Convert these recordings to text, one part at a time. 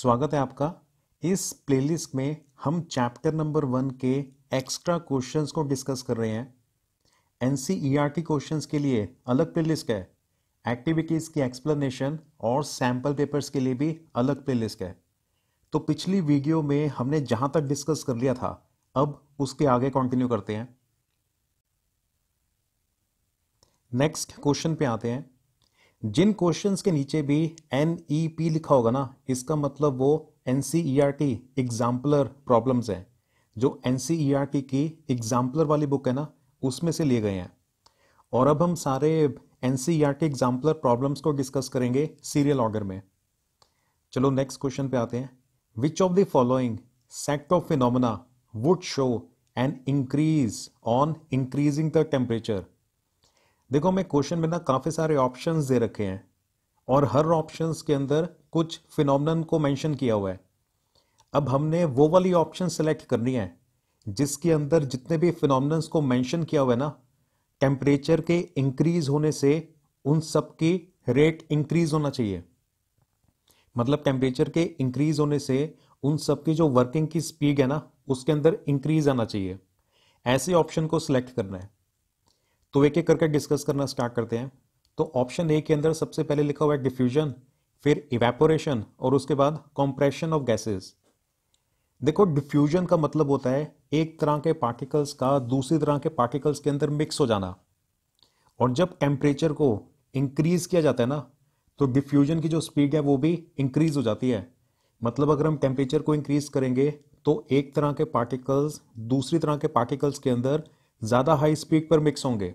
स्वागत है आपका इस प्लेलिस्ट में हम चैप्टर नंबर वन के एक्स्ट्रा क्वेश्चंस को डिस्कस कर रहे हैं एन सी क्वेश्चंस के लिए अलग प्लेलिस्ट है एक्टिविटीज़ की एक्सप्लेनेशन और सैम्पल पेपर्स के लिए भी अलग प्लेलिस्ट है तो पिछली वीडियो में हमने जहाँ तक डिस्कस कर लिया था अब उसके आगे कंटिन्यू करते हैं नेक्स्ट क्वेश्चन पे आते हैं जिन क्वेश्चन के नीचे भी एन ई पी लिखा होगा ना इसका मतलब वो N C E R T exemplar problems हैं जो N C E R T की एग्जाम्पलर वाली बुक है ना उसमें से लिए गए हैं और अब हम सारे N C E R T exemplar problems को डिस्कस करेंगे सीरियल ऑर्डर में चलो नेक्स्ट क्वेश्चन पे आते हैं which of the following set of phenomena would show an increase on increasing the temperature देखो मैं क्वेश्चन में ना काफ़ी सारे ऑप्शंस दे रखे हैं और हर ऑप्शंस के अंदर कुछ फिनोमिनन को मेंशन किया हुआ है अब हमने वो वाली ऑप्शन सेलेक्ट करनी है जिसके अंदर जितने भी फिनोमिनन्स को मेंशन किया हुआ है ना टेम्परेचर के इंक्रीज होने से उन सब की रेट इंक्रीज होना चाहिए मतलब टेम्परेचर के इंक्रीज होने से उन सब की जो वर्किंग की स्पीड है ना उसके अंदर इंक्रीज आना चाहिए ऐसे ऑप्शन को सिलेक्ट करना है तो एक एक करके डिस्कस करना स्टार्ट करते हैं तो ऑप्शन ए के अंदर सबसे पहले लिखा हुआ है डिफ्यूजन फिर इवेपोरेशन और उसके बाद कॉम्प्रेशन ऑफ गैसेस देखो डिफ्यूजन का मतलब होता है एक तरह के पार्टिकल्स का दूसरी तरह के पार्टिकल्स के अंदर मिक्स हो जाना और जब टेम्परेचर को इंक्रीज किया जाता है ना तो डिफ्यूजन की जो स्पीड है वो भी इंक्रीज हो जाती है मतलब अगर हम टेम्परेचर को इंक्रीज करेंगे तो एक तरह के पार्टिकल्स दूसरी तरह के पार्टिकल्स के अंदर ज़्यादा हाई स्पीड पर मिक्स होंगे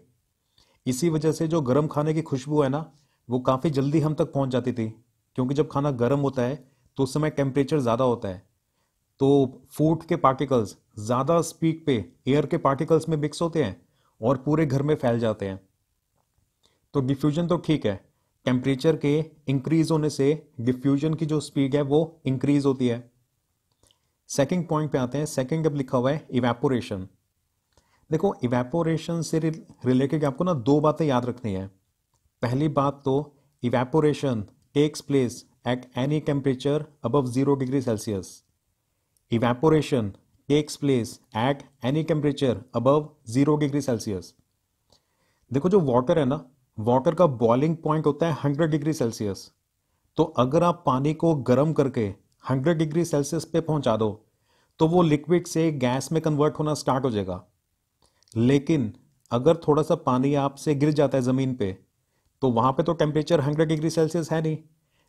इसी वजह से जो गर्म खाने की खुशबू है ना वो काफ़ी जल्दी हम तक पहुंच जाती थी क्योंकि जब खाना गर्म होता है तो उस समय टेम्परेचर ज़्यादा होता है तो फूड के पार्टिकल्स ज़्यादा स्पीड पे एयर के पार्टिकल्स में मिक्स होते हैं और पूरे घर में फैल जाते हैं तो डिफ्यूजन तो ठीक है टेम्परेचर के इंक्रीज होने से डिफ्यूजन की जो स्पीड है वो इंक्रीज होती है सेकंड पॉइंट पे आते हैं सेकंड जब लिखा हुआ है इवेपोरेशन देखो इवेपोरेशन से रिलेटेड आपको ना दो बातें याद रखनी है पहली बात तो evaporation takes place at any temperature above zero degree Celsius evaporation takes place at any temperature above zero degree Celsius देखो जो वाटर है ना वाटर का बॉइलिंग पॉइंट होता है हंड्रेड डिग्री सेल्सियस तो अगर आप पानी को गर्म करके हंड्रेड डिग्री सेल्सियस पे पहुंचा दो तो वो लिक्विड से गैस में कन्वर्ट होना स्टार्ट हो जाएगा लेकिन अगर थोड़ा सा पानी आपसे गिर जाता है ज़मीन पे तो वहाँ पे तो टेम्परेचर हंड्रेड डिग्री सेल्सियस है नहीं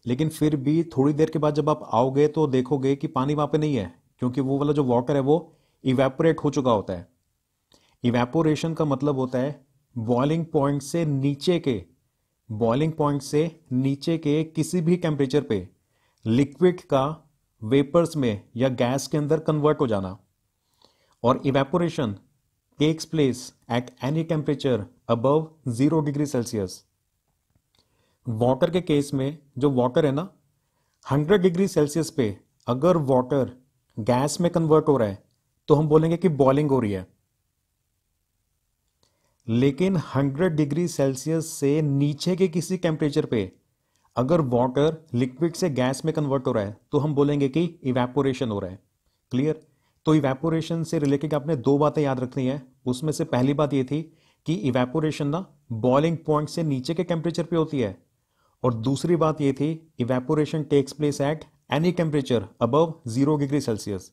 लेकिन फिर भी थोड़ी देर के बाद जब आप आओगे तो देखोगे कि पानी वहाँ पे नहीं है क्योंकि वो वाला जो वाटर है वो इवेपोरेट हो चुका होता है इवेपोरेशन का मतलब होता है बॉइलिंग पॉइंट से नीचे के बॉइलिंग पॉइंट से नीचे के किसी भी टेम्परेचर पे लिक्विड का वेपर्स में या गैस के अंदर कन्वर्ट हो जाना और evaporation takes place at any temperature above zero degree Celsius water के केस में जो वाटर है ना 100 डिग्री सेल्सियस पे अगर वाटर गैस में कन्वर्ट हो रहा है तो हम बोलेंगे कि बॉइलिंग हो रही है लेकिन 100 डिग्री सेल्सियस से नीचे के किसी टेम्परेचर पे अगर वाटर लिक्विड से गैस में कन्वर्ट हो रहा है तो हम बोलेंगे कि इवेपोरेशन हो रहा है क्लियर तो इवेपोरेशन से रिलेटेड आपने दो बातें याद रखनी है उसमें से पहली बात ये थी कि इवेपोरेशन ना बॉइलिंग पॉइंट से नीचे के टेम्परेचर पे होती है और दूसरी बात ये थी evaporation takes place at any temperature above zero degree Celsius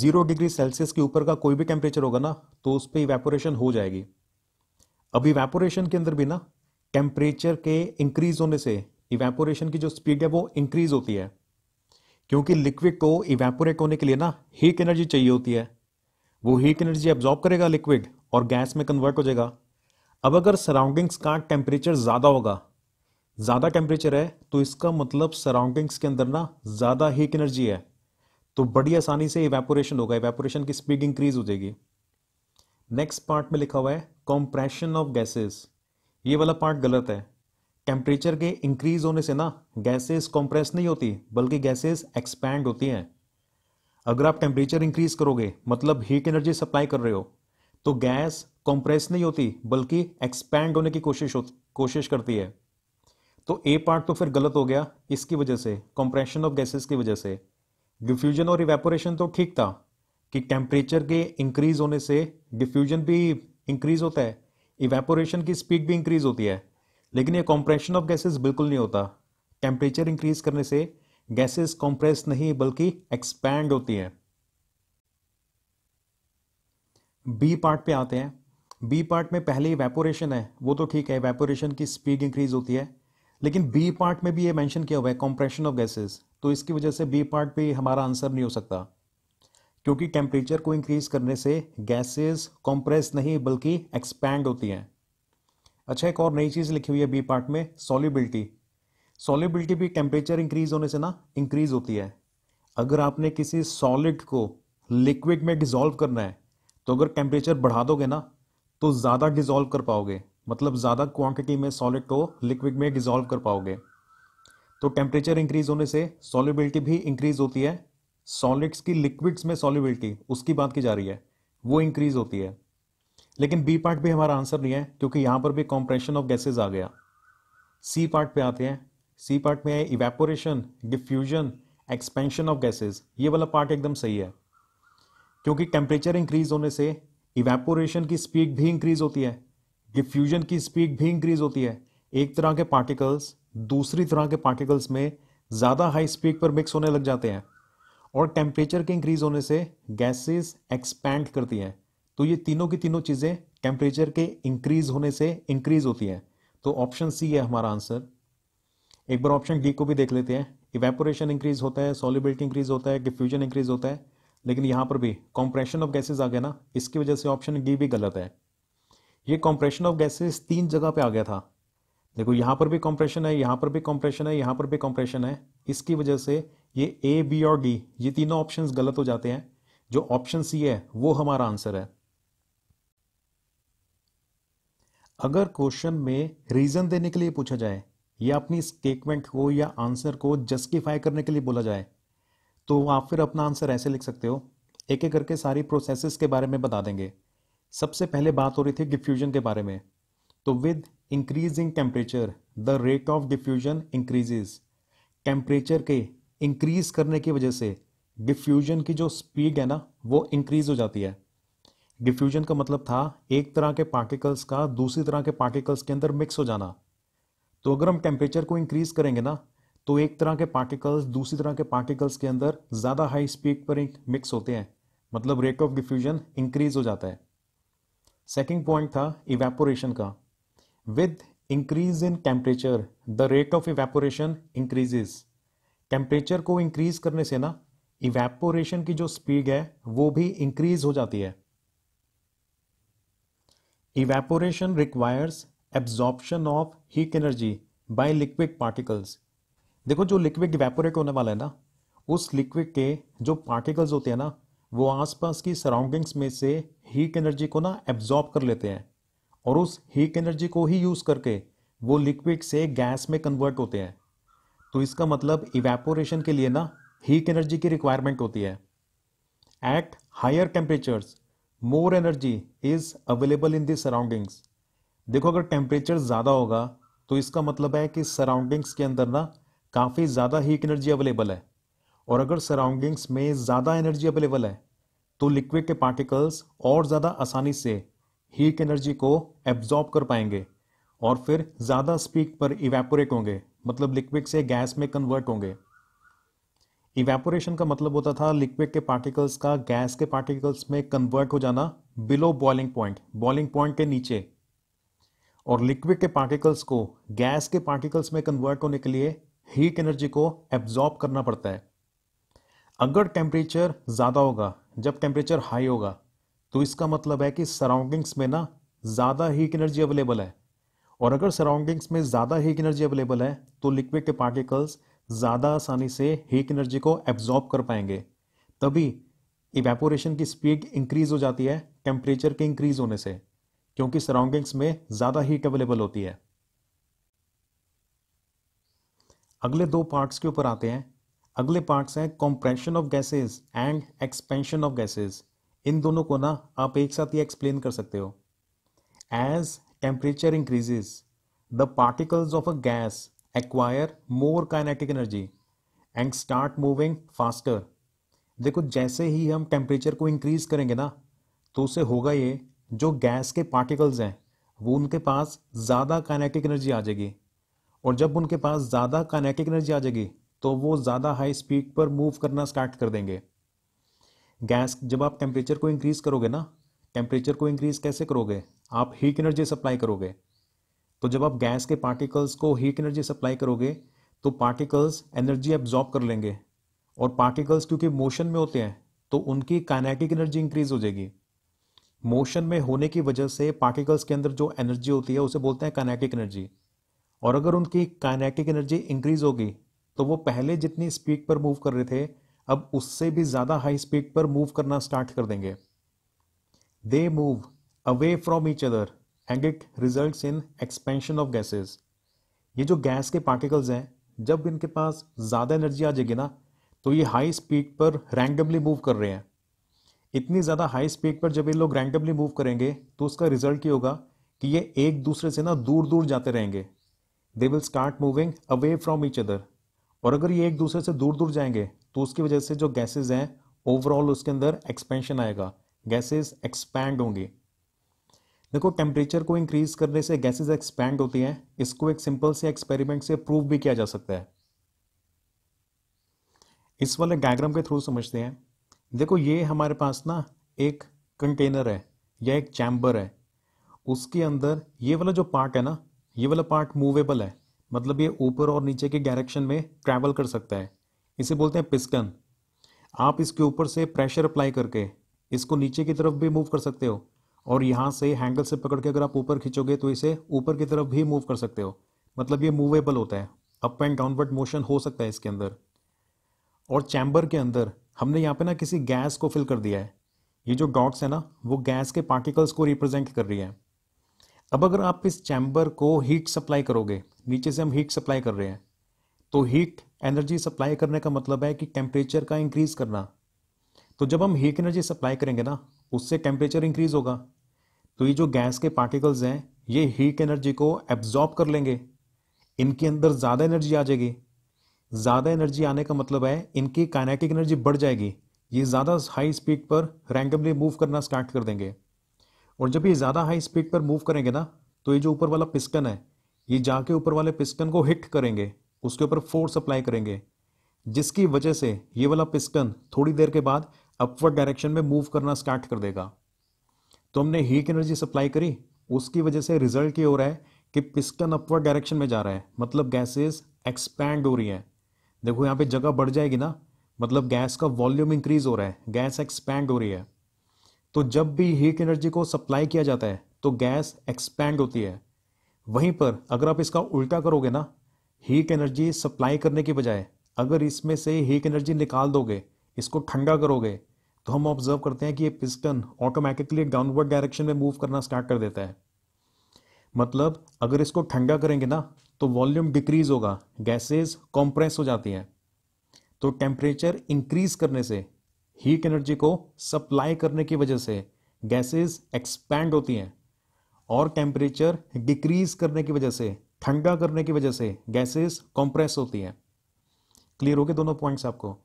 zero degree Celsius के ऊपर का कोई भी टेम्परेचर होगा ना तो उस पर इवेपोरेशन हो जाएगी अब इवेपोरेशन के अंदर भी ना टेम्परेचर के इंक्रीज होने से इवेपोरेशन की जो स्पीड है वो इंक्रीज होती है क्योंकि लिक्विड को इवेपोरेट होने के लिए ना हीट एनर्जी चाहिए होती है वो हीट एनर्जी एब्जॉर्ब करेगा लिक्विड और गैस में कन्वर्ट हो जाएगा अब अगर सराउंडिंग्स का टेम्परेचर ज़्यादा होगा ज़्यादा टेम्परेचर है तो इसका मतलब सराउंडिंग्स के अंदर ना ज़्यादा हीट एनर्जी है तो बड़ी आसानी से इवेपोरेशन होगा इवेपोरेशन की स्पीड इंक्रीज हो जाएगी नेक्स्ट पार्ट में लिखा हुआ है कॉम्प्रेशन ऑफ गैसेस ये वाला पार्ट गलत है टेम्परेचर के इंक्रीज होने से ना गैसेस कंप्रेस नहीं होती बल्कि गैसेस एक्सपैंड होती हैं अगर आप टेम्परेचर इंक्रीज करोगे मतलब हीट एनर्जी सप्लाई कर रहे हो तो गैस कंप्रेस नहीं होती बल्कि एक्सपैंड होने की कोशिश हो कोशिश करती है तो ए पार्ट तो फिर गलत हो गया इसकी वजह से कंप्रेशन ऑफ गैसेस की वजह से डिफ्यूजन और इवेपोरेशन तो ठीक था कि टेम्परेचर के इंक्रीज होने से डिफ्यूजन भी इंक्रीज होता है इवेपोरेशन की स्पीड भी इंक्रीज होती है लेकिन ये कॉम्प्रेशन ऑफ गैसेस बिल्कुल नहीं होता टेम्परेचर इंक्रीज करने से गैसेस कॉम्प्रेस नहीं बल्कि एक्सपैंड होती हैं बी पार्ट पे आते हैं बी पार्ट में पहले ही वेपोरेशन है वो तो ठीक है वेपोरेशन की स्पीड इंक्रीज होती है लेकिन बी पार्ट में भी ये मेंशन किया हुआ है कॉम्प्रेशन ऑफ गैसेस तो इसकी वजह से बी पार्ट भी हमारा आंसर नहीं हो सकता क्योंकि टेम्परेचर को इंक्रीज करने से गैसेस कॉम्प्रेस नहीं बल्कि एक्सपैंड होती हैं अच्छा एक और नई चीज़ लिखी हुई है बी पार्ट में सॉलिबिलिटी सॉलिबिलिटी भी टेम्परेचर इंक्रीज होने से ना इंक्रीज होती है अगर आपने किसी सॉलिड को लिक्विड में डिजोल्व करना है तो अगर टेम्परेचर बढ़ा दोगे ना तो ज़्यादा डिजोल्व कर पाओगे मतलब ज़्यादा क्वांटिटी में सॉलिड को लिक्विड में डिजोल्व कर पाओगे तो टेम्परेचर इंक्रीज होने से सॉलिबिलिटी भी इंक्रीज होती है सॉलिड्स की लिक्विड्स में सॉलिबिलिटी उसकी बात की जा रही है वो इंक्रीज होती है लेकिन बी पार्ट भी हमारा आंसर नहीं है क्योंकि यहाँ पर भी कॉम्प्रेशन ऑफ गैसेज आ गया सी पार्ट पे आते हैं सी पार्ट में है evaporation diffusion expansion of gases ये वाला पार्ट एकदम सही है क्योंकि टेम्परेचर इंक्रीज होने से इवेपोरेशन की स्पीड भी इंक्रीज होती है डिफ्यूजन की स्पीड भी इंक्रीज होती है एक तरह के पार्टिकल्स दूसरी तरह के पार्टिकल्स में ज़्यादा हाई स्पीड पर मिक्स होने लग जाते हैं और टेम्परेचर के इंक्रीज होने से गैसेस एक्सपैंड करती हैं तो ये तीनों की तीनों चीज़ें टेम्परेचर के इंक्रीज होने से इंक्रीज होती है तो ऑप्शन सी है हमारा आंसर एक बार ऑप्शन डी को भी देख लेते हैं इवेपोरेशन इंक्रीज होता है सॉलिबिलिटी इंक्रीज होता है डिफ्यूजन इंक्रीज होता है लेकिन यहाँ पर भी कॉम्प्रेशन ऑफ गैसेज आ गया ना इसकी वजह से ऑप्शन डी भी गलत है ये कॉम्प्रेशन ऑफ गैसेज तीन जगह पे आ गया था देखो यहाँ पर भी कॉम्प्रेशन है यहाँ पर भी कॉम्प्रेशन है यहाँ पर भी कॉम्प्रेशन है इसकी वजह से ये ए बी और डी ये तीनों ऑप्शन गलत हो जाते हैं जो ऑप्शन सी है वो हमारा आंसर है अगर क्वेश्चन में रीजन देने के लिए पूछा जाए या अपनी स्टेटमेंट को या आंसर को जस्टिफाई करने के लिए बोला जाए तो आप फिर अपना आंसर ऐसे लिख सकते हो एक एक करके सारी प्रोसेसेस के बारे में बता देंगे सबसे पहले बात हो रही थी डिफ्यूजन के बारे में तो with increasing temperature the rate of diffusion increases temperature के इंक्रीज करने की वजह से डिफ्यूजन की जो स्पीड है ना वो इंक्रीज हो जाती है डिफ्यूजन का मतलब था एक तरह के पार्टिकल्स का दूसरी तरह के पार्टिकल्स के अंदर मिक्स हो जाना तो अगर हम टेम्परेचर को इंक्रीज करेंगे ना तो एक तरह के पार्टिकल्स दूसरी तरह के पार्टिकल्स के अंदर ज़्यादा हाई स्पीड पर मिक्स होते हैं मतलब रेट ऑफ डिफ्यूजन इंक्रीज हो जाता है सेकेंड पॉइंट था इवेपोरेशन का with increase in temperature the rate of evaporation increases temperature को इंक्रीज करने से ना इवेपोरेशन की जो स्पीड है वो भी इंक्रीज हो जाती है Evaporation requires absorption of heat energy by liquid particles. देखो जो लिक्विड इवेपोरेट होने वाला है ना उस लिक्विड के जो पार्टिकल्स होते हैं ना वो आसपास की सराउंडिंग्स में से हीट एनर्जी को ना एब्जॉर्ब कर लेते हैं और उस हीट एनर्जी को ही यूज़ करके वो लिक्विड से गैस में कन्वर्ट होते हैं तो इसका मतलब इवेपोरेशन के लिए ना हीट एनर्जी की रिक्वायरमेंट होती है at higher temperatures more energy is available in the surroundings देखो अगर टेम्परेचर ज़्यादा होगा तो इसका मतलब है कि सराउंडिंग्स के अंदर ना काफ़ी ज़्यादा हीट एनर्जी अवेलेबल है और अगर सराउंडिंग्स में ज़्यादा एनर्जी अवेलेबल है तो लिक्विड के पार्टिकल्स और ज़्यादा आसानी से हीट एनर्जी को एब्जॉर्ब कर पाएंगे और फिर ज़्यादा स्पीड पर इवेपोरेट होंगे मतलब लिक्विड से गैस में कन्वर्ट होंगे इवेपोरेशन का मतलब होता था लिक्विड के पार्टिकल्स का गैस के पार्टिकल्स में कन्वर्ट हो जाना below boiling point boiling point के नीचे और लिक्विड के पार्टिकल्स को गैस के पार्टिकल्स में कन्वर्ट होने के लिए हीट एनर्जी को एब्जॉर्ब करना पड़ता है अगर टेम्परेचर ज़्यादा होगा जब टेम्परेचर हाई होगा तो इसका मतलब है कि सराउंडिंग्स में ना ज़्यादा हीट एनर्जी अवेलेबल है और अगर सराउंडिंग्स में ज़्यादा हीट एनर्जी अवेलेबल है तो लिक्विड के पार्टिकल्स ज़्यादा आसानी से हीट एनर्जी को एब्जॉर्ब कर पाएंगे तभी इवेपोरेशन की स्पीड इंक्रीज़ हो जाती है टेम्परेचर के इंक्रीज़ होने से क्योंकि सराउंडिंग्स में ज़्यादा हीट अवेलेबल होती है अगले दो पार्ट्स के ऊपर आते हैं अगले पार्ट्स हैं compression of gases and expansion of gases इन दोनों को ना आप एक साथ ही एक्सप्लेन कर सकते हो as temperature increases the particles of a gas acquire more kinetic energy and start moving faster देखो जैसे ही हम टेम्परेचर को इंक्रीज करेंगे ना तो उसे होगा ये जो गैस के पार्टिकल्स हैं वो उनके पास ज़्यादा काइनेटिक एनर्जी आ जाएगी और जब उनके पास ज़्यादा काइनेटिक एनर्जी आ जाएगी तो वो ज़्यादा हाई स्पीड पर मूव करना स्टार्ट कर देंगे गैस जब आप टेम्परेचर को इंक्रीज़ करोगे ना टेम्परेचर को इंक्रीज़ कैसे करोगे आप हीट एनर्जी सप्लाई करोगे तो जब आप गैस के पार्टिकल्स को हीट एनर्जी सप्लाई करोगे तो पार्टिकल्स एनर्जी एब्जॉर्ब कर लेंगे और पार्टिकल्स क्योंकि मोशन में होते हैं तो उनकी काइनेटिक एनर्जी इंक्रीज हो जाएगी मोशन में होने की वजह से पार्टिकल्स के अंदर जो एनर्जी होती है उसे बोलते हैं काइनेटिक एनर्जी और अगर उनकी काइनेटिक एनर्जी इंक्रीज होगी तो वो पहले जितनी स्पीड पर मूव कर रहे थे अब उससे भी ज़्यादा हाई स्पीड पर मूव करना स्टार्ट कर देंगे they move away from each other it results in expansion of gases ये जो गैस के पार्टिकल्स हैं जब इनके पास ज़्यादा एनर्जी आ जाएगी ना तो ये हाई स्पीड पर रैंडमली मूव कर रहे हैं इतनी ज़्यादा हाई स्पीड पर जब ये लोग रैंडमली मूव करेंगे तो उसका रिजल्ट ये होगा कि ये एक दूसरे से ना दूर दूर जाते रहेंगे they will start moving away from each other और अगर ये एक दूसरे से दूर दूर जाएंगे तो उसकी वजह से जो गैसेज हैं ओवरऑल उसके अंदर एक्सपेंशन आएगा गैसेज एक्सपैंड होंगी देखो टेम्परेचर को इंक्रीज करने से गैसेस एक्सपैंड होती हैं इसको एक सिंपल से एक्सपेरिमेंट से प्रूव भी किया जा सकता है इस वाले डायग्राम के थ्रू समझते हैं देखो ये हमारे पास ना एक कंटेनर है या एक चैम्बर है उसके अंदर ये वाला जो पार्ट है ना ये वाला पार्ट मूवेबल है मतलब ये ऊपर और नीचे के डायरेक्शन में ट्रैवल कर सकता है इसे बोलते हैं पिस्टन आप इसके ऊपर से प्रेशर अप्लाई करके इसको नीचे की तरफ भी मूव कर सकते हो और यहाँ से हैंडल से पकड़ के अगर आप ऊपर खींचोगे तो इसे ऊपर की तरफ भी मूव कर सकते हो मतलब ये मूवेबल होता है अप एंड डाउनवर्ड मोशन हो सकता है इसके अंदर और चैम्बर के अंदर हमने यहाँ पे ना किसी गैस को फिल कर दिया है ये जो डॉट्स है ना वो गैस के पार्टिकल्स को रिप्रेजेंट कर रही है अब अगर आप इस चैम्बर को हीट सप्लाई करोगे नीचे से हम हीट सप्लाई कर रहे हैं तो हीट एनर्जी सप्लाई करने का मतलब है कि टेम्परेचर का इंक्रीज करना तो जब हम हीट एनर्जी सप्लाई करेंगे ना उससे टेम्परेचर इंक्रीज होगा तो ये जो गैस के पार्टिकल्स हैं ये हीट एनर्जी को एब्जॉर्ब कर लेंगे इनके अंदर ज़्यादा एनर्जी आ जाएगी ज़्यादा एनर्जी आने का मतलब है इनकी काइनेटिक एनर्जी बढ़ जाएगी ये ज़्यादा हाई स्पीड पर रैंडमली मूव करना स्टार्ट कर देंगे और जब ये ज़्यादा हाई स्पीड पर मूव करेंगे ना तो ये जो ऊपर वाला पिस्टन है ये जाके ऊपर वाले पिस्टन को हिट करेंगे उसके ऊपर फोर्स अप्लाई करेंगे जिसकी वजह से ये वाला पिस्टन थोड़ी देर के बाद अपवर्ड डायरेक्शन में मूव करना स्टार्ट कर देगा तो हमने हीट एनर्जी सप्लाई करी उसकी वजह से रिजल्ट ये हो रहा है कि पिस्टन अपवर्ड डायरेक्शन में जा रहा है मतलब गैसेस एक्सपैंड हो रही हैं देखो यहाँ पे जगह बढ़ जाएगी ना मतलब गैस का वॉल्यूम इंक्रीज हो रहा है गैस एक्सपैंड हो रही है तो जब भी हीट एनर्जी को सप्लाई किया जाता है तो गैस एक्सपैंड होती है वहीं पर अगर आप इसका उल्टा करोगे ना हीट एनर्जी सप्लाई करने के बजाय अगर इसमें से हीट एनर्जी निकाल दोगे इसको ठंडा करोगे तो हम ऑब्जर्व करते हैं कि ये पिस्टन ऑटोमेटिकली डाउनवर्ड डायरेक्शन में मूव करना स्टार्ट कर देता है मतलब अगर इसको ठंडा करेंगे ना तो वॉल्यूम डिक्रीज होगा गैसेस कॉम्प्रेस हो जाती हैं तो टेम्परेचर इंक्रीज करने से हीट एनर्जी को सप्लाई करने की वजह से गैसेस एक्सपैंड होती हैं और टेम्परेचर डिक्रीज करने की वजह से ठंडा करने की वजह से गैसेस कॉम्प्रेस होती हैं क्लियर हो गए दोनों पॉइंट्स आपको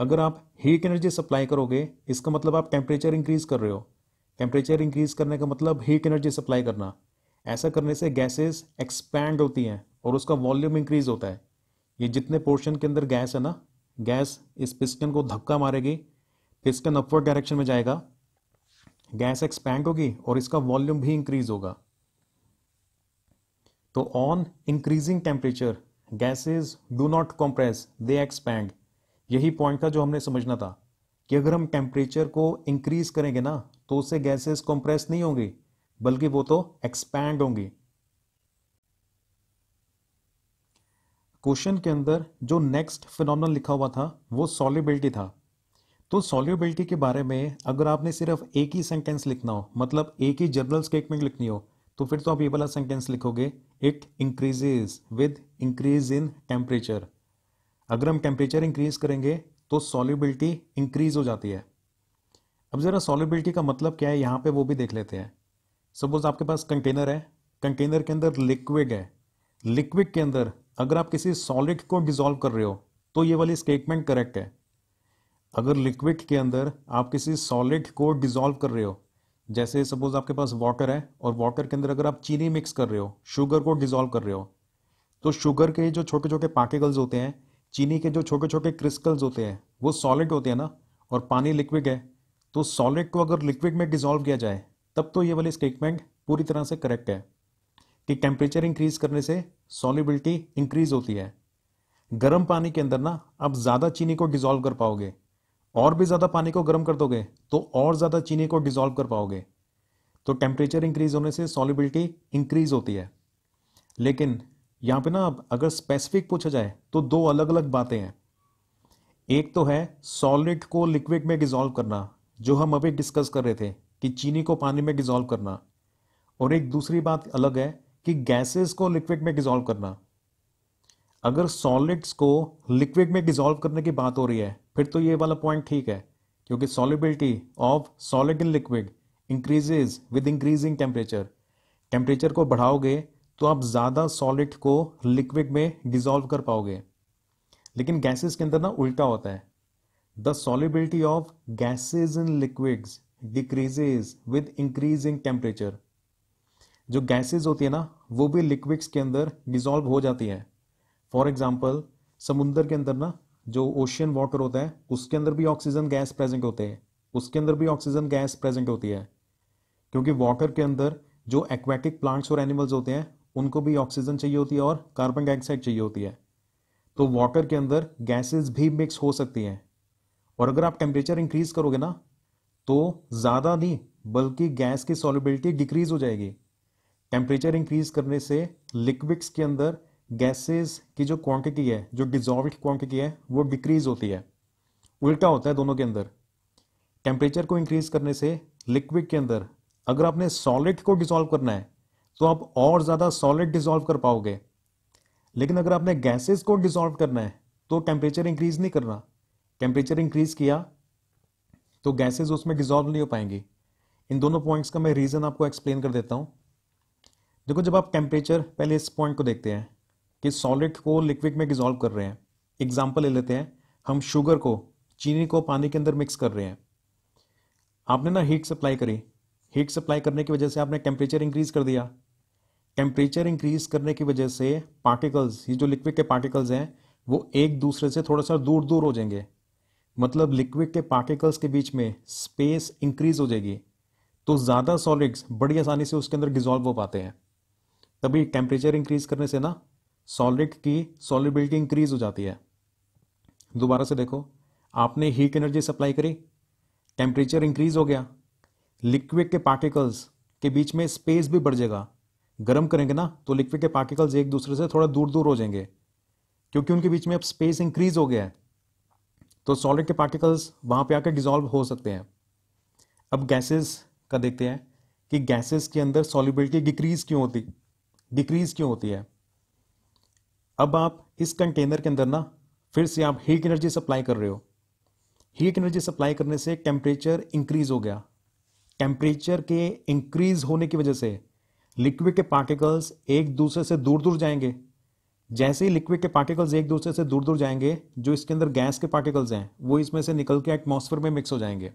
अगर आप हीट एनर्जी सप्लाई करोगे इसका मतलब आप टेम्परेचर इंक्रीज कर रहे हो टेम्परेचर इंक्रीज करने का मतलब हीट एनर्जी सप्लाई करना ऐसा करने से गैसेस एक्सपैंड होती हैं और उसका वॉल्यूम इंक्रीज होता है ये जितने पोर्शन के अंदर गैस है ना गैस इस पिस्टन को धक्का मारेगी पिस्टन अपवर्ड डायरेक्शन में जाएगा गैस एक्सपैंड होगी और इसका वॉल्यूम भी इंक्रीज होगा तो on increasing temperature gases do not compress they expand यही पॉइंट था जो हमने समझना था कि अगर हम टेम्परेचर को इंक्रीज करेंगे ना तो उससे गैसेस कंप्रेस नहीं होंगी बल्कि वो तो एक्सपैंड होंगी क्वेश्चन के अंदर जो नेक्स्ट फिनोमिनल लिखा हुआ था वो सॉलिबिलिटी था तो सॉल्युबिलिटी के बारे में अगर आपने सिर्फ एक ही सेंटेंस लिखना हो मतलब एक ही जनरल स्टेटमेंट लिखनी हो तो फिर तो आप ये वाला सेंटेंस लिखोगे it increases with increase in temperature अगर हम टेम्परेचर इंक्रीज करेंगे तो सॉल्युबिलिटी इंक्रीज हो जाती है अब ज़रा सॉल्युबिलिटी का मतलब क्या है यहाँ पे वो भी देख लेते हैं सपोज आपके पास कंटेनर है कंटेनर के अंदर लिक्विड है लिक्विड के अंदर अगर आप किसी सॉलिड को डिजोल्व कर रहे हो तो ये वाली स्टेटमेंट करेक्ट है अगर लिक्विड के अंदर आप किसी सॉलिड को डिजोल्व कर रहे हो जैसे सपोज आपके पास वाटर है और वाटर के अंदर अगर आप चीनी मिक्स कर रहे हो शुगर को डिजोल्व कर रहे हो तो शुगर के जो छोटे छोटे पार्टिकल्स होते हैं चीनी के जो छोटे छोटे क्रिस्कल्स होते हैं वो सॉलिड होते हैं ना और पानी लिक्विड है तो सॉलिड को अगर लिक्विड में डिजॉल्व किया जाए तब तो ये वाली स्टेटमेंट पूरी तरह से करेक्ट है कि टेम्परेचर इंक्रीज करने से सॉलिबिलिटी इंक्रीज होती है गर्म पानी के अंदर ना आप ज़्यादा चीनी को डिजॉल्व कर पाओगे और भी ज़्यादा पानी को गर्म कर दोगे तो और ज़्यादा चीनी को डिजॉल्व कर पाओगे तो टेम्परेचर इंक्रीज होने से सॉलिबिलिटी इंक्रीज होती है लेकिन यहाँ पे ना अगर स्पेसिफिक पूछा जाए तो दो अलग अलग बातें हैं एक तो है सॉलिड को लिक्विड में डिजोल्व करना जो हम अभी डिस्कस कर रहे थे कि चीनी को पानी में डिजोल्व करना और एक दूसरी बात अलग है कि गैसेस को लिक्विड में डिजोल्व करना अगर सॉलिड्स को लिक्विड में डिजोल्व करने की बात हो रही है फिर तो ये वाला पॉइंट ठीक है क्योंकि solubility of solid in liquid increases with increasing temperature temperature को बढ़ाओगे तो आप ज़्यादा सॉलिड को लिक्विड में डिजोल्व कर पाओगे लेकिन गैसेस के अंदर ना उल्टा होता है the solubility of gases in liquids decreases with increase in temperature जो गैसेज होती है ना वो भी लिक्विड्स के अंदर डिजोल्व हो जाती है फॉर एग्जाम्पल समुंदर के अंदर ना जो ओशियन वाटर होता है उसके अंदर भी ऑक्सीजन गैस प्रेजेंट होते हैं उसके अंदर भी ऑक्सीजन गैस प्रेजेंट होती है क्योंकि वाटर के अंदर जो एक्वेटिक प्लांट्स और एनिमल्स होते हैं उनको भी ऑक्सीजन चाहिए होती है और कार्बन डाइऑक्साइड चाहिए होती है तो वाटर के अंदर गैसेस भी मिक्स हो सकती हैं और अगर आप टेम्परेचर इंक्रीज करोगे ना तो ज़्यादा नहीं बल्कि गैस की सॉलिबिलिटी डिक्रीज हो जाएगी टेम्परेचर इंक्रीज करने से लिक्विड्स के अंदर गैसेस की जो क्वांटिटी है जो डिजॉल्व क्वांटिटी है वो डिक्रीज होती है उल्टा होता है दोनों के अंदर टेम्परेचर को इंक्रीज करने से लिक्विड के अंदर अगर आपने सॉलिड को डिजॉल्व करना है तो आप और ज़्यादा सॉलिड डिजोल्व कर पाओगे लेकिन अगर आपने गैसेस को डिजोल्व करना है तो टेम्परेचर इंक्रीज नहीं करना टेम्परेचर इंक्रीज किया तो गैसेस उसमें डिजोल्व नहीं हो पाएंगे इन दोनों पॉइंट्स का मैं रीज़न आपको एक्सप्लेन कर देता हूं देखो जब आप टेम्परेचर पहले इस पॉइंट को देखते हैं कि सॉलिड को लिक्विड में डिजॉल्व कर रहे हैं एग्जाम्पल ले लेते हैं हम शुगर को चीनी को पानी के अंदर मिक्स कर रहे हैं आपने ना हीट सप्लाई करी हीट सप्लाई करने की वजह से आपने टेम्परेचर इंक्रीज कर दिया टेम्परेचर इंक्रीज करने की वजह से पार्टिकल्स ये जो लिक्विड के पार्टिकल्स हैं वो एक दूसरे से थोड़ा सा दूर दूर हो जाएंगे मतलब लिक्विड के पार्टिकल्स के बीच में स्पेस इंक्रीज हो जाएगी तो ज़्यादा सॉलिड्स बड़ी आसानी से उसके अंदर डिजॉल्व हो पाते हैं तभी टेम्परेचर इंक्रीज करने से ना सॉलिड की सॉलिबिलिटी इंक्रीज हो जाती है दोबारा से देखो आपने हीट एनर्जी सप्लाई करी टेम्परेचर इंक्रीज हो गया लिक्विड के पार्टिकल्स के बीच में स्पेस भी बढ़ जाएगा गर्म करेंगे ना तो लिक्विड के पार्टिकल्स एक दूसरे से थोड़ा दूर दूर हो जाएंगे क्योंकि उनके बीच में अब स्पेस इंक्रीज हो गया है तो सॉलिड के पार्टिकल्स वहाँ पे आकर डिजॉल्व हो सकते हैं अब गैसेस का देखते हैं कि गैसेस के अंदर सॉलिबिलिटी डिक्रीज क्यों होती डिक्रीज क्यों होती है अब आप इस कंटेनर के अंदर ना फिर से आप हीट एनर्जी सप्लाई कर रहे हो हीट एनर्जी सप्लाई करने से टेम्परेचर इंक्रीज हो गया टेम्परेचर के इंक्रीज होने की वजह से लिक्विड के पार्टिकल्स एक दूसरे से दूर दूर जाएंगे जैसे ही लिक्विड के पार्टिकल्स एक दूसरे से दूर दूर जाएंगे जो इसके अंदर गैस के पार्टिकल्स हैं वो इसमें से निकल के एटमोसफेयर में मिक्स हो जाएंगे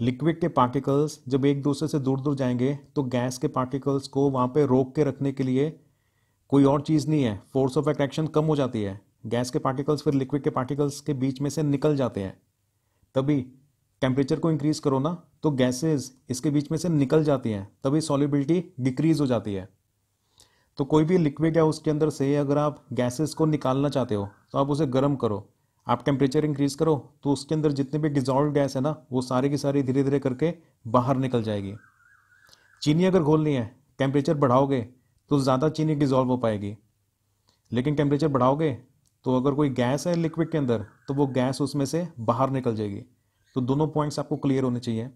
लिक्विड के पार्टिकल्स जब एक दूसरे से दूर दूर जाएंगे तो गैस के पार्टिकल्स को वहाँ पे रोक के रखने के लिए कोई और चीज़ नहीं है फोर्स ऑफ अट्रैक्शन कम हो जाती है गैस के पार्टिकल्स फिर लिक्विड के पार्टिकल्स के बीच में से निकल जाते हैं तभी टेम्परेचर को इंक्रीज करो ना तो गैसेस इसके बीच में से निकल जाती हैं तभी सॉलिबिलिटी डिक्रीज हो जाती है तो कोई भी लिक्विड है उसके अंदर से अगर आप गैसेस को निकालना चाहते हो तो आप उसे गर्म करो आप टेम्परेचर इंक्रीज करो तो उसके अंदर जितने भी डिजॉल्व गैस है ना वो सारी की सारी धीरे धीरे करके बाहर निकल जाएगी चीनी अगर घोलनी है टेम्परेचर बढ़ाओगे तो ज़्यादा चीनी डिजॉल्व हो पाएगी लेकिन टेम्परेचर बढ़ाओगे तो अगर कोई गैस है लिक्विड के अंदर तो वो गैस उसमें से बाहर निकल जाएगी तो दोनों पॉइंट्स आपको क्लियर होने चाहिए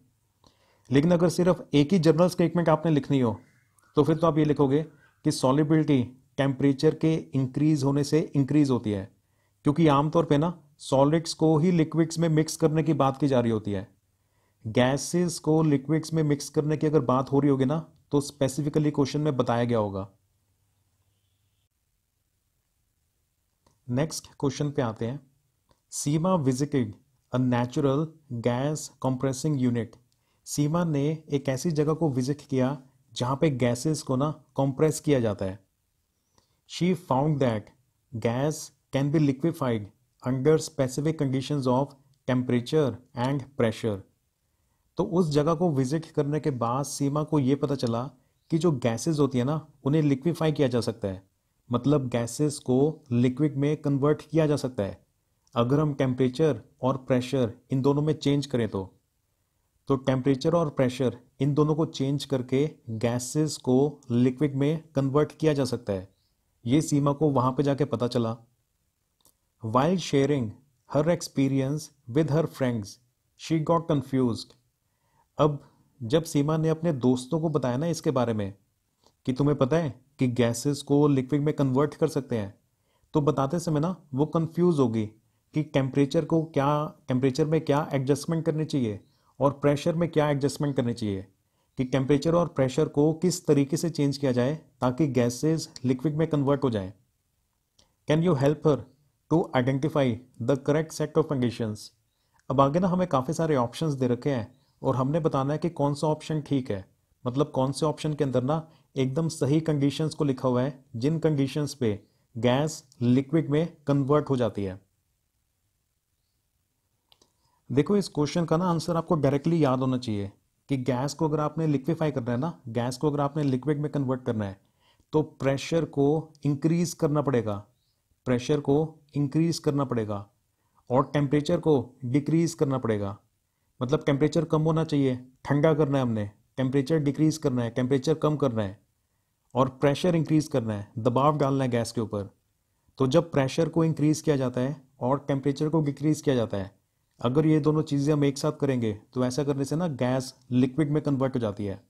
लेकिन अगर सिर्फ एक ही जर्नल स्टेटमेंट आपने लिखनी हो तो फिर तो आप ये लिखोगे कि सॉलिबिलिटी टेम्परेचर के इंक्रीज होने से इंक्रीज होती है क्योंकि आमतौर पे ना सॉलिड्स को ही लिक्विड्स में मिक्स करने की बात की जा रही होती है गैसेस को लिक्विड्स में मिक्स करने की अगर बात हो रही होगी ना तो स्पेसिफिकली क्वेश्चन में बताया गया होगा नेक्स्ट क्वेश्चन पे आते हैं Seema visited a natural gas compressing unit Seema ने एक ऐसी जगह को विजिट किया जहाँ पे गैसेस को ना कंप्रेस किया जाता है she found that gas can be liquefied under specific conditions of temperature and pressure तो उस जगह को विजिट करने के बाद सीमा को ये पता चला कि जो गैसेस होती है ना उन्हें लिक्विफाई किया जा सकता है मतलब गैसेस को लिक्विड में कन्वर्ट किया जा सकता है अगर हम टेम्परेचर और प्रेशर इन दोनों में चेंज करें तो तो टेम्परेचर और प्रेशर इन दोनों को चेंज करके गैसेस को लिक्विड में कन्वर्ट किया जा सकता है ये सीमा को वहाँ पे जाके पता चला while sharing her experience with her friends she got confuse अब जब सीमा ने अपने दोस्तों को बताया ना इसके बारे में कि तुम्हें पता है कि गैसेस को लिक्विड में कन्वर्ट कर सकते हैं तो बताते समय ना वो कंफ्यूज होगी कि टेम्परेचर को क्या टेम्परेचर में क्या एडजस्टमेंट करनी चाहिए और प्रेशर में क्या एडजस्टमेंट करनी चाहिए कि टेम्परेचर और प्रेशर को किस तरीके से चेंज किया जाए ताकि गैसेस लिक्विड में कन्वर्ट हो जाए can you help her to identify the correct set of conditions अब आगे ना हमें काफ़ी सारे ऑप्शंस दे रखे हैं और हमने बताना है कि कौन सा ऑप्शन ठीक है मतलब कौन से ऑप्शन के अंदर ना एकदम सही कंडीशंस को लिखा हुआ है जिन कंडीशंस पे गैस लिक्विड में कन्वर्ट हो जाती है देखो इस क्वेश्चन का ना आंसर आपको डायरेक्टली याद होना चाहिए कि गैस को अगर आपने लिक्विफाई करना है ना गैस को अगर आपने लिक्विड में कन्वर्ट करना है तो प्रेशर को इंक्रीज करना पड़ेगा प्रेशर को इंक्रीज करना पड़ेगा और टेम्परेचर को डिक्रीज करना पड़ेगा मतलब टेम्परेचर कम होना चाहिए ठंडा करना है हमने टेम्परेचर डिक्रीज करना है टेम्परेचर कम करना है और प्रेशर इंक्रीज करना है दबाव डालना है गैस के ऊपर तो जब प्रेशर को इंक्रीज किया जाता है और टेम्परेचर को डिक्रीज किया जाता है अगर ये दोनों चीज़ें हम एक साथ करेंगे तो ऐसा करने से ना गैस लिक्विड में कन्वर्ट हो जाती है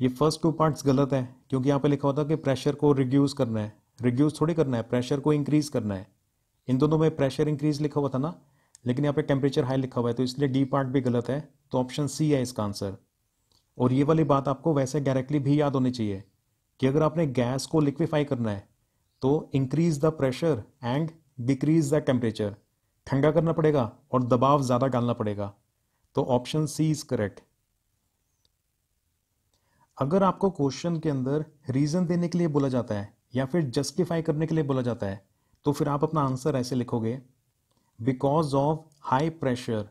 ये फर्स्ट टू पार्ट्स गलत हैं क्योंकि यहाँ पे लिखा होता है कि प्रेशर को रिड्यूस करना है रिड्यूस थोड़ी करना है प्रेशर को इंक्रीज करना है इन दोनों में प्रेशर इंक्रीज लिखा हुआ था ना लेकिन यहाँ पे टेम्परेचर हाई लिखा हुआ है तो इसलिए डी पार्ट भी गलत है तो ऑप्शन सी है इसका आंसर और ये वाली बात आपको वैसे डायरेक्टली भी याद होनी चाहिए कि अगर आपने गैस को लिक्विफाई करना है तो increase the pressure and decrease the temperature ठंडा करना पड़ेगा और दबाव ज़्यादा डालना पड़ेगा तो ऑप्शन सी इज़ करेक्ट अगर आपको क्वेश्चन के अंदर रीज़न देने के लिए बोला जाता है या फिर जस्टिफाई करने के लिए बोला जाता है तो फिर आप अपना आंसर ऐसे लिखोगे because of high pressure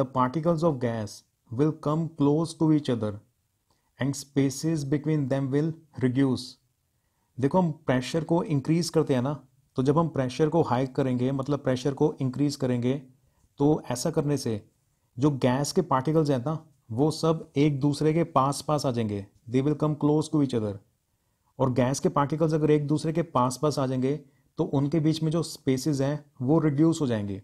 the particles of gas will come close to each other and spaces between them will reduce देखो हम प्रेशर को इंक्रीज करते हैं ना तो जब हम प्रेशर को हाइक करेंगे मतलब प्रेशर को इंक्रीज करेंगे तो ऐसा करने से जो गैस के पार्टिकल्स हैं ना वो सब एक दूसरे के पास पास आ जाएंगे they will come close to which other और गैस के पार्टिकल्स अगर एक दूसरे के पास पास आ जाएंगे तो उनके बीच में जो स्पेसेस हैं वो रिड्यूस हो जाएंगे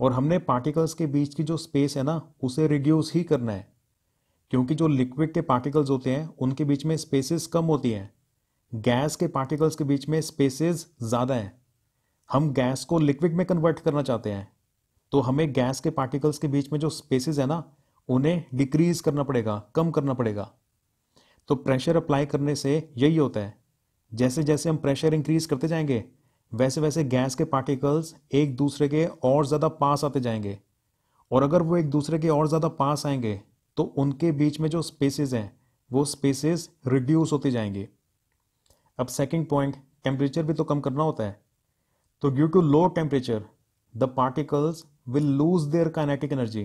और हमने पार्टिकल्स के बीच की जो स्पेस है ना उसे रिड्यूस ही करना है क्योंकि जो लिक्विड के पार्टिकल्स होते हैं उनके बीच में स्पेसेस कम होती हैं गैस के पार्टिकल्स के बीच में स्पेसेस ज़्यादा हैं हम गैस को लिक्विड में कन्वर्ट करना चाहते हैं तो हमें गैस के पार्टिकल्स के बीच में जो स्पेसेस है ना उन्हें डिक्रीज करना पड़ेगा कम करना पड़ेगा तो प्रेशर अप्लाई करने से यही होता है जैसे जैसे हम प्रेशर इंक्रीज करते जाएंगे वैसे वैसे गैस के पार्टिकल्स एक दूसरे के और ज़्यादा पास आते जाएंगे और अगर वो एक दूसरे के और ज़्यादा पास आएंगे तो उनके बीच में जो स्पेसेस हैं वो स्पेसेस रिड्यूस होते जाएंगे अब सेकेंड पॉइंट टेम्परेचर भी तो कम करना होता है तो due to low temperature the particles will lose their kinetic energy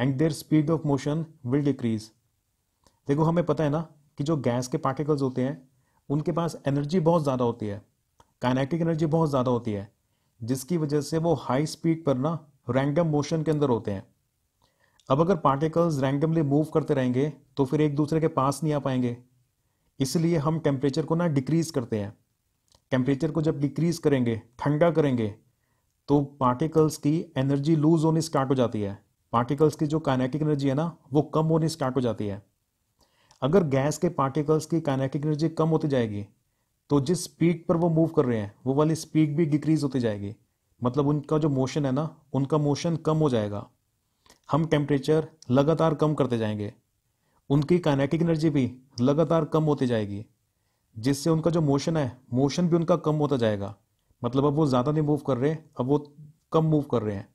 and their speed of motion will decrease देखो हमें पता है ना कि जो गैस के पार्टिकल्स होते हैं उनके पास एनर्जी बहुत ज़्यादा होती है काइनेटिक एनर्जी बहुत ज़्यादा होती है जिसकी वजह से वो हाई स्पीड पर ना रैंडम मोशन के अंदर होते हैं अब अगर पार्टिकल्स रैंडमली मूव करते रहेंगे तो फिर एक दूसरे के पास नहीं आ पाएंगे इसलिए हम टेम्परेचर को ना डिक्रीज़ करते हैं टेम्परेचर को जब डिक्रीज़ करेंगे ठंडा करेंगे तो पार्टिकल्स की एनर्जी लूज होनी स्टार्ट हो जाती है पार्टिकल्स की जो काइनेटिक एनर्जी है ना वो कम होनी स्टार्ट हो जाती है अगर गैस के पार्टिकल्स की काइनेटिक एनर्जी कम होती जाएगी तो जिस स्पीड पर वो मूव कर रहे हैं वो वाली स्पीड भी डिक्रीज होती जाएगी मतलब उनका जो मोशन है ना उनका मोशन कम हो जाएगा हम टेम्परेचर लगातार कम करते जाएंगे उनकी काइनेटिक एनर्जी भी लगातार कम होती जाएगी जिससे उनका जो मोशन है मोशन भी उनका कम होता जाएगा मतलब अब वो ज़्यादा नहीं मूव कर रहे अब वो कम मूव कर रहे हैं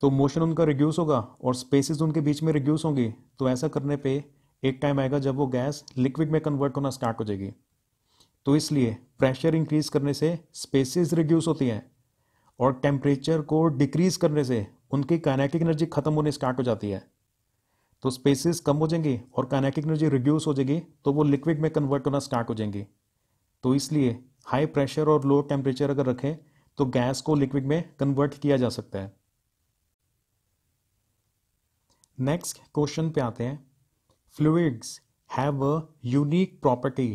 तो मोशन उनका रिड्यूस होगा और स्पेसिस उनके बीच में रिड्यूस होंगी तो ऐसा करने पे एक टाइम आएगा जब वो गैस लिक्विड में कन्वर्ट होना स्टार्ट हो जाएगी तो इसलिए प्रेशर इंक्रीज करने से स्पेसिस रिड्यूस होती हैं और टेम्परेचर को डिक्रीज करने से उनकी काइनेटिक एनर्जी खत्म होने स्टार्ट हो जाती है तो स्पेसिस कम हो जाएंगी और काइनेटिक एनर्जी रिड्यूस हो जाएगी तो वो लिक्विड में कन्वर्ट होना स्टार्ट हो जाएंगी तो इसलिए हाई प्रेशर और लो टेम्परेचर अगर रखें तो गैस को लिक्विड में कन्वर्ट किया जा सकता है नेक्स्ट क्वेश्चन पे आते हैं fluids have a unique property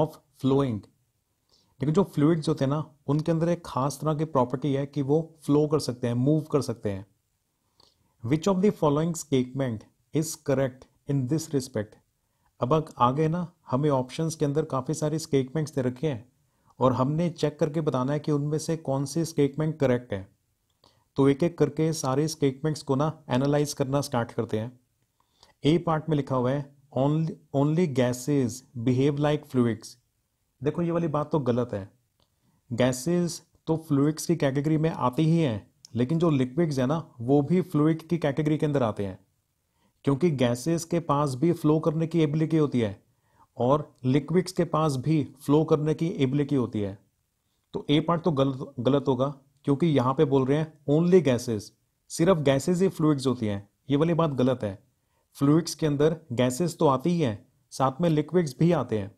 of flowing लेकिन जो फ्लूइड्स होते हैं ना उनके अंदर एक खास तरह की प्रॉपर्टी है कि वो फ्लो कर सकते हैं मूव कर सकते हैं which of the following statement is correct in this respect अब आगे ना हमें ऑप्शन के अंदर काफ़ी सारे स्टेटमेंट्स दे रखे हैं और हमने चेक करके बताना है कि उनमें से कौन सी स्टेटमेंट करेक्ट है तो एक एक करके सारे स्टेटमेंट्स को ना एनालाइज करना स्टार्ट करते हैं ए पार्ट में लिखा हुआ है only only gases behave like fluids देखो ये वाली बात तो गलत है गैसेज तो फ्लूड्स की कैटेगरी में आती ही हैं लेकिन जो लिक्विड्स हैं ना वो भी फ्लूड की कैटेगरी के अंदर आते हैं क्योंकि गैसेस के पास भी फ्लो करने की एबिलिटी होती है और लिक्विड्स के पास भी फ्लो करने की एबिलिटी होती है तो ए पार्ट तो गलत गलत होगा क्योंकि यहाँ पे बोल रहे हैं ओनली गैसेस सिर्फ गैसेस ही फ्लूड्स होती हैं ये वाली बात गलत है फ्लूड्स के अंदर गैसेस तो आती ही हैं साथ में लिक्विड्स भी आते हैं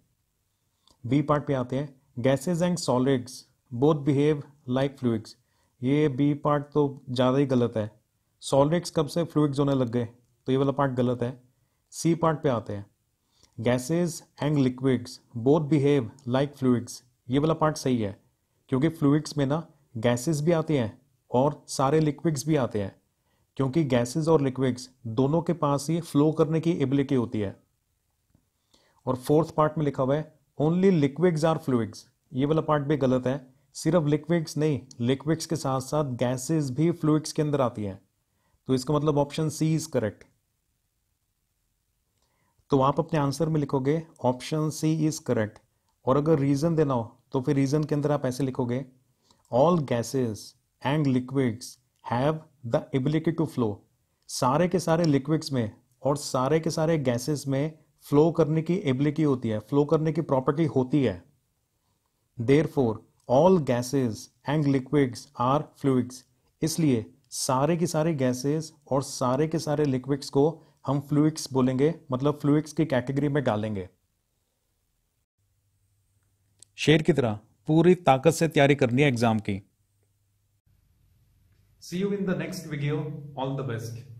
बी पार्ट पे आते हैं gases and solids both behave like fluids ये बी पार्ट तो ज़्यादा ही गलत है सॉलिड्स कब से फ्लूड्स होने लग गए तो ये वाला पार्ट गलत है सी पार्ट पे आते हैं gases and liquids both behave like fluids ये वाला पार्ट सही है क्योंकि फ्लूइड्स में ना गैसेज भी आते हैं और सारे लिक्विड्स भी आते हैं क्योंकि गैसेज और लिक्विड्स दोनों के पास ही फ्लो करने की एबिलिटी होती है और फोर्थ पार्ट में लिखा हुआ है ओनली लिक्विड्स आर फ्लूड्स ये वाला पार्ट भी गलत है सिर्फ लिक्विड्स नहीं लिक्विड्स के साथ साथ गैसेस भी फ्लूइड्स के अंदर आती हैं तो इसका मतलब ऑप्शन सी इज़ करेक्ट तो आप अपने आंसर में लिखोगे ऑप्शन सी इज करेक्ट और अगर रीजन देना हो तो फिर रीजन के अंदर आप ऐसे लिखोगे all gases and liquids have the ability to flow सारे के सारे लिक्विड्स में और सारे के सारे गैसेस में फ्लो करने की एबिलिटी होती है फ्लो करने की प्रॉपर्टी होती है there for all gases and liquids are fluids इसलिए सारे के सारे गैसेस और सारे के सारे लिक्विड्स को हम फ्लूइक्स बोलेंगे मतलब फ्लूइक्स की कैटेगरी में डालेंगे शेर की तरह पूरी ताकत से तैयारी करनी है एग्जाम की see you in the next video all the best